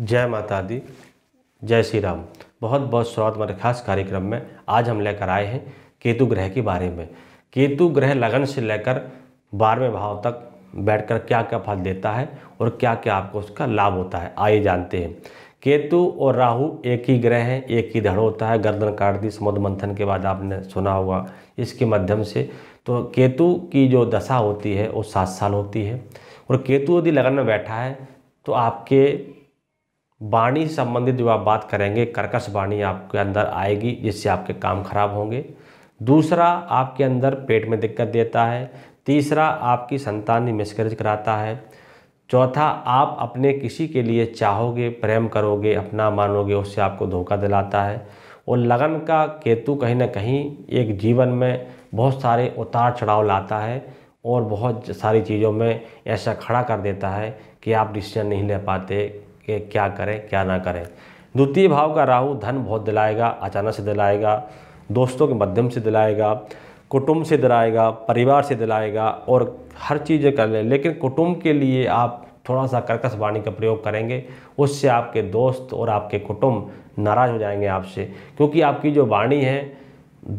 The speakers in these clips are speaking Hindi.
जय माता दी जय श्री राम बहुत बहुत स्वागत हमारे खास कार्यक्रम में आज हम लेकर आए हैं केतु ग्रह के बारे में केतु ग्रह लगन से लेकर बारहवें भाव तक बैठकर क्या क्या फल देता है और क्या क्या आपको उसका लाभ होता है आइए जानते हैं केतु और राहु एक ही ग्रह हैं एक ही धड़ होता है गर्दन काट दी समुद्र मंथन के बाद आपने सुना होगा इसके माध्यम से तो केतु की जो दशा होती है वो सात साल होती है और केतु यदि लगन में बैठा है तो आपके वाणी संबंधित जो आप बात करेंगे कर्कश वाणी आपके अंदर आएगी जिससे आपके काम खराब होंगे दूसरा आपके अंदर पेट में दिक्कत देता है तीसरा आपकी संतान मिसकरेज कराता है चौथा आप अपने किसी के लिए चाहोगे प्रेम करोगे अपना मानोगे उससे आपको धोखा दिलाता है और लगन का केतु कहीं ना कहीं एक जीवन में बहुत सारे उतार चढ़ाव लाता है और बहुत सारी चीज़ों में ऐसा खड़ा कर देता है कि आप डिसीजन नहीं ले पाते कि क्या करें क्या ना करें द्वितीय भाव का राहु धन बहुत दिलाएगा अचानक से दिलाएगा दोस्तों के माध्यम से दिलाएगा कुटुंब से दिलाएगा परिवार से दिलाएगा और हर चीज़ें कर लें लेकिन कुटुंब के लिए आप थोड़ा सा कर्कश वाणी का प्रयोग करेंगे उससे आपके दोस्त और आपके कुटुंब नाराज़ हो जाएंगे आपसे क्योंकि आपकी जो वाणी है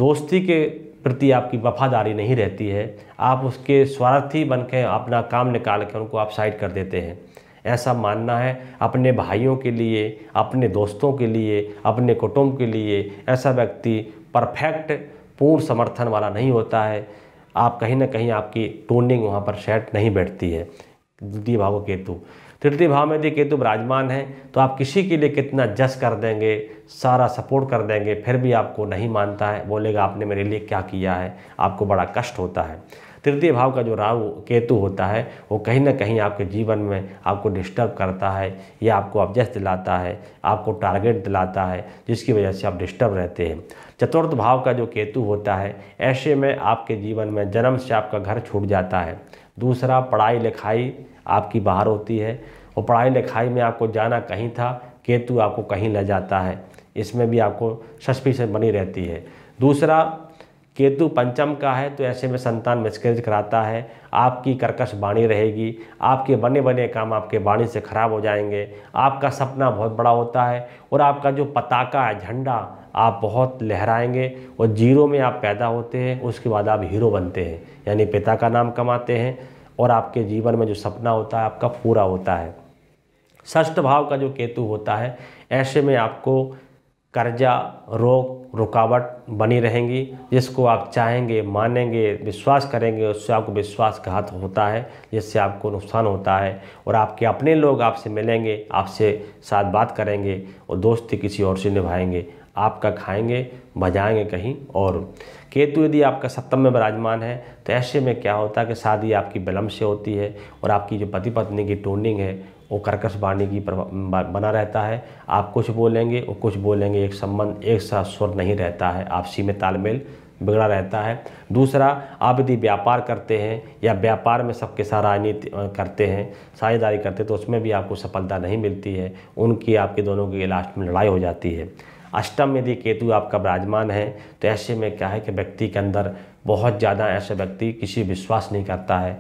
दोस्ती के प्रति आपकी वफादारी नहीं रहती है आप उसके स्वार्थी बन के अपना काम निकाल के उनको आप साइड कर देते हैं ऐसा मानना है अपने भाइयों के लिए अपने दोस्तों के लिए अपने कुटुंब के लिए ऐसा व्यक्ति परफेक्ट पूर्ण समर्थन वाला नहीं होता है आप कहीं ना कहीं आपकी टोनिंग वहाँ पर सेट नहीं बैठती है द्वितीय भाव केतु तृतीय भाव में यदि केतु विराजमान है तो आप किसी के लिए कितना जस कर देंगे सारा सपोर्ट कर देंगे फिर भी आपको नहीं मानता है बोलेगा आपने मेरे लिए क्या किया है आपको बड़ा कष्ट होता है तृतीय भाव का जो राहु केतु होता है वो कहीं ना कहीं आपके जीवन में आपको डिस्टर्ब करता है या आपको अवजस दिलाता है आपको टारगेट दिलाता है जिसकी वजह से आप डिस्टर्ब रहते हैं चतुर्थ भाव का जो केतु होता है ऐसे में आपके जीवन में जन्म से आपका घर छूट जाता है दूसरा पढ़ाई लिखाई आपकी बाहर होती है और पढ़ाई लिखाई में आपको जाना कहीं था केतु आपको कहीं ले जाता है इसमें भी आपको सस्पिशन बनी रहती है दूसरा केतु पंचम का है तो ऐसे में संतान मिसकेज कराता है आपकी कर्कश बाणी रहेगी आपके बने बने काम आपके बाणी से खराब हो जाएंगे आपका सपना बहुत बड़ा होता है और आपका जो पताका है झंडा आप बहुत लहराएंगे और जीरो में आप पैदा होते हैं उसके बाद आप हीरो बनते हैं यानी पिता का नाम कमाते हैं और आपके जीवन में जो सपना होता है आपका पूरा होता है षष्ठ भाव का जो केतु होता है ऐसे में आपको कर्जा रोक रुकावट बनी रहेंगी जिसको आप चाहेंगे मानेंगे विश्वास करेंगे उससे आपको विश्वासघात होता है जिससे आपको नुकसान होता है और आपके अपने लोग आपसे मिलेंगे आपसे साथ बात करेंगे और दोस्ती किसी और से निभाएंगे आपका खाएंगे बजाएंगे कहीं और केतु यदि आपका सप्तम में विराजमान है तो ऐसे में क्या होता है कि शादी आपकी विलम्ब से होती है और आपकी जो पति पत्नी की टोनिंग है वो कर्कश वाणी की बना रहता है आप कुछ बोलेंगे और कुछ बोलेंगे एक संबंध एक साथ स्वर नहीं रहता है आपसी में तालमेल बिगड़ा रहता है दूसरा आप यदि व्यापार करते हैं या व्यापार में सबके साथ राजनीति करते हैं साझेदारी करते हैं तो उसमें भी आपको सफलता नहीं मिलती है उनकी आपके दोनों की लास्ट में लड़ाई हो जाती है अष्टम यदि केतु आपका विराजमान है तो ऐसे में क्या है कि व्यक्ति के अंदर बहुत ज़्यादा ऐसे व्यक्ति किसी विश्वास नहीं करता है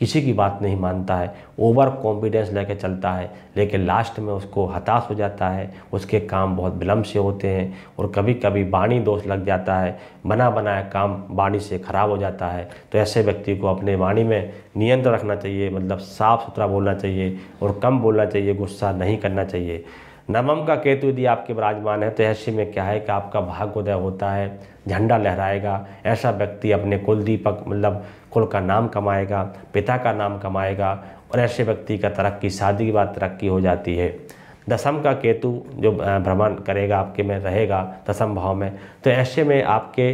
किसी की बात नहीं मानता है ओवर कॉन्फिडेंस लेके चलता है लेकिन लास्ट में उसको हताश हो जाता है उसके काम बहुत विलम्ब से होते हैं और कभी कभी बाणी दोष लग जाता है बना बनाया काम बाणी से खराब हो जाता है तो ऐसे व्यक्ति को अपने वाणी में नियंत्रण रखना चाहिए मतलब साफ़ सुथरा बोलना चाहिए और कम बोलना चाहिए गुस्सा नहीं करना चाहिए नवम का केतु यदि आपके विराजमान है तो ऐसे में क्या है कि आपका भाग्योदय होता है झंडा लहराएगा ऐसा व्यक्ति अपने कुल दीपक मतलब कुल का नाम कमाएगा पिता का नाम कमाएगा और ऐसे व्यक्ति का तरक्की शादी के बाद तरक्की हो जाती है दसम का केतु जो भ्रमण करेगा आपके में रहेगा दसम भाव में तो ऐसे में आपके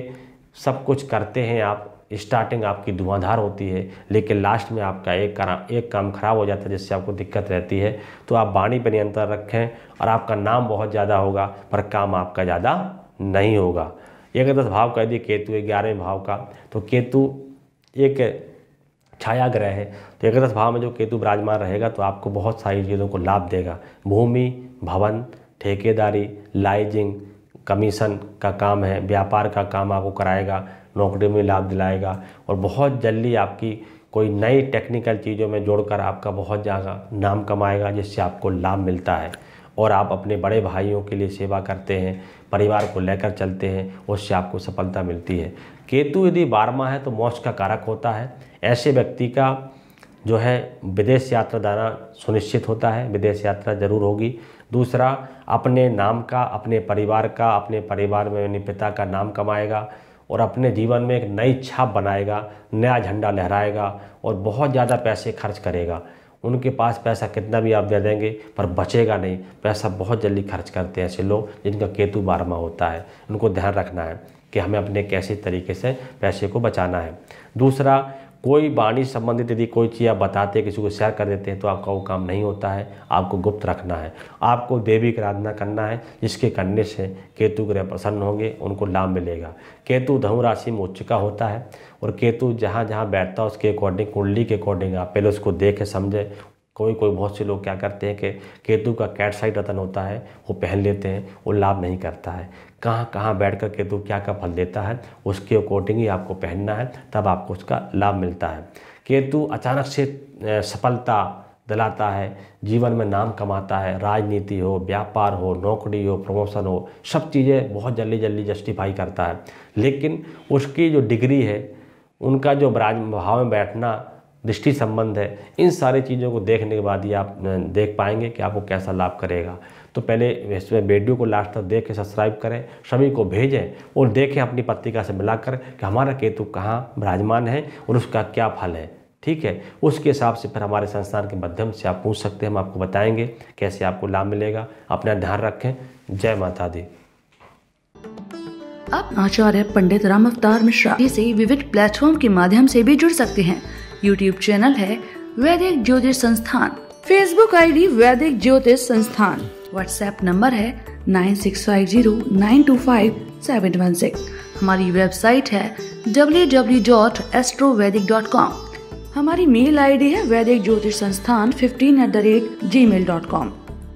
सब कुछ करते हैं आप स्टार्टिंग आपकी धुआंधार होती है लेकिन लास्ट में आपका एक काम एक काम खराब हो जाता है जिससे आपको दिक्कत रहती है तो आप वाणी पर नियंत्रण रखें और आपका नाम बहुत ज़्यादा होगा पर काम आपका ज़्यादा नहीं होगा एक दस भाव कह दिए केतु ग्यारहवें भाव का तो केतु एक छाया ग्रह है तो एक दस भाव में जो केतु विराजमान रहेगा तो आपको बहुत सारी चीज़ों को लाभ देगा भूमि भवन ठेकेदारी लाइजिंग कमीशन का काम है व्यापार का काम आपको कराएगा नौकरी में लाभ दिलाएगा और बहुत जल्दी आपकी कोई नई टेक्निकल चीज़ों में जोड़कर आपका बहुत ज़्यादा नाम कमाएगा जिससे आपको लाभ मिलता है और आप अपने बड़े भाइयों के लिए सेवा करते हैं परिवार को लेकर चलते हैं उससे आपको सफलता मिलती है केतु यदि बारहवा है तो मोक्ष का कारक होता है ऐसे व्यक्ति का जो है विदेश यात्रा जाना सुनिश्चित होता है विदेश यात्रा जरूर होगी दूसरा अपने नाम का अपने परिवार का अपने परिवार में अपने पिता का नाम कमाएगा और अपने जीवन में एक नई छाप बनाएगा नया झंडा लहराएगा और बहुत ज़्यादा पैसे खर्च करेगा उनके पास पैसा कितना भी आप दे देंगे पर बचेगा नहीं पैसा बहुत जल्दी खर्च करते हैं ऐसे लोग जिनका केतु बारमा होता है उनको ध्यान रखना है कि हमें अपने कैसे तरीके से पैसे को बचाना है दूसरा कोई वाणी संबंधित यदि कोई चीज़ आप बताते हैं किसी को शेयर कर देते हैं तो आपका वो काम नहीं होता है आपको गुप्त रखना है आपको देवी की आराधना करना है जिसके करने से केतु ग्रह प्रसन्न होंगे उनको लाभ मिलेगा केतु धनु राशि में उच्च का होता है और केतु जहाँ जहाँ बैठता है उसके अकॉर्डिंग कुंडली के अकॉर्डिंग आप पहले उसको देखें समझें कोई कोई बहुत से लोग क्या करते हैं कि केतु का कैट साइड रतन होता है वो पहन लेते हैं वो लाभ नहीं करता है कहाँ कहाँ बैठ कर केतु क्या क्या फल देता है उसके अकॉर्डिंग ही आपको पहनना है तब आपको उसका लाभ मिलता है केतु अचानक से सफलता दिलाता है जीवन में नाम कमाता है राजनीति हो व्यापार हो नौकरी हो प्रमोशन हो सब चीज़ें बहुत जल्दी जल्दी जस्टिफाई करता है लेकिन उसकी जो डिग्री है उनका जो ब्राज भाव में बैठना दृष्टि संबंध है इन सारी चीज़ों को देखने के बाद ही आप देख पाएंगे कि आपको कैसा लाभ करेगा तो पहले इसमें वीडियो को लास्ट तक देख के सब्सक्राइब करें शमी को भेजें और देखें अपनी पत्रिका से मिलाकर कि हमारा केतु कहाँ विराजमान है और उसका क्या फल है ठीक है उसके हिसाब से फिर हमारे संस्थान के माध्यम से आप पूछ सकते हैं हम आपको बताएंगे कैसे आपको लाभ मिलेगा अपना ध्यान रखें जय माता दी आप आचार्य पंडित राम अवतार मिश्रा से विविध प्लेटफॉर्म के माध्यम से भी जुड़ सकते हैं यूट्यूब चैनल है वैदिक ज्योतिष संस्थान Facebook ID Vaidik Jyotish Sansthan WhatsApp number है nine six five zero nine two five seven one six हमारी वेबसाइट है W W dot astro vaidik dot com हमारी मेल आई डी है Vaidik Jyotish Sansthan fifteen at the rate Gmail dot com